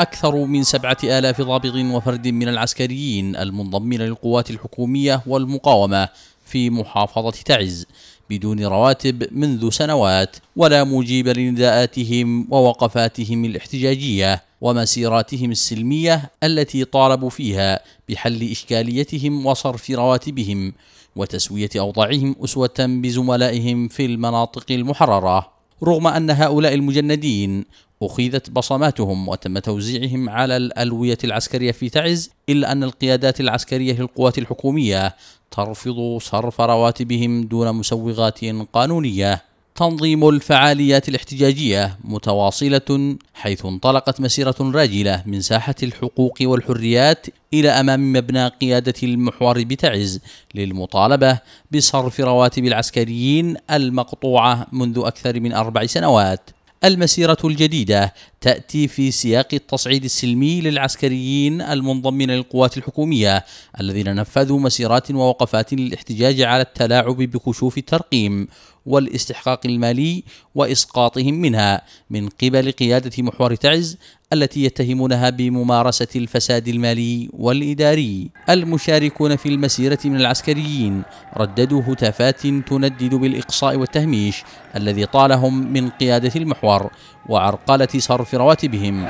أكثر من سبعة آلاف ضابط وفرد من العسكريين المنضمين للقوات الحكومية والمقاومة في محافظة تعز بدون رواتب منذ سنوات ولا مجيب لنداءاتهم ووقفاتهم الاحتجاجية ومسيراتهم السلمية التي طالبوا فيها بحل إشكاليتهم وصرف رواتبهم وتسوية أوضاعهم أسوة بزملائهم في المناطق المحررة رغم أن هؤلاء المجندين أخذت بصماتهم وتم توزيعهم على الألوية العسكرية في تعز إلا أن القيادات العسكرية للقوات الحكومية ترفض صرف رواتبهم دون مسوغات قانونية تنظيم الفعاليات الاحتجاجية متواصلة حيث انطلقت مسيرة راجلة من ساحة الحقوق والحريات إلى أمام مبنى قيادة المحور بتعز للمطالبة بصرف رواتب العسكريين المقطوعة منذ أكثر من أربع سنوات المسيرة الجديدة تأتي في سياق التصعيد السلمي للعسكريين المنضمين للقوات الحكومية الذين نفذوا مسيرات ووقفات للاحتجاج على التلاعب بكشوف الترقيم والاستحقاق المالي واسقاطهم منها من قبل قياده محور تعز التي يتهمونها بممارسه الفساد المالي والاداري. المشاركون في المسيره من العسكريين رددوا هتافات تندد بالاقصاء والتهميش الذي طالهم من قياده المحور وعرقله صرف رواتبهم.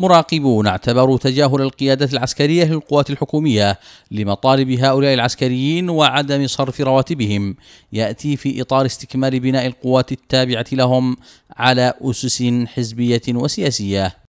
مراقبون اعتبروا تجاهل القيادة العسكرية للقوات الحكومية لمطالب هؤلاء العسكريين وعدم صرف رواتبهم يأتي في إطار استكمال بناء القوات التابعة لهم على أسس حزبية وسياسية